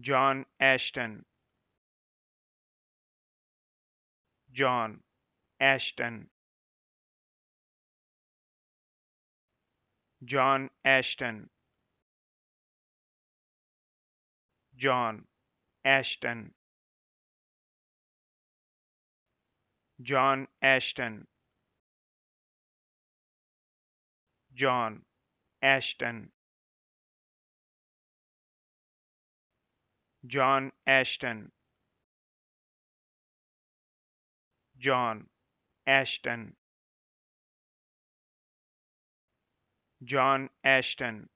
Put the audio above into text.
John Ashton John Ashton John Ashton John Ashton John Ashton John Ashton John Ashton John Ashton John Ashton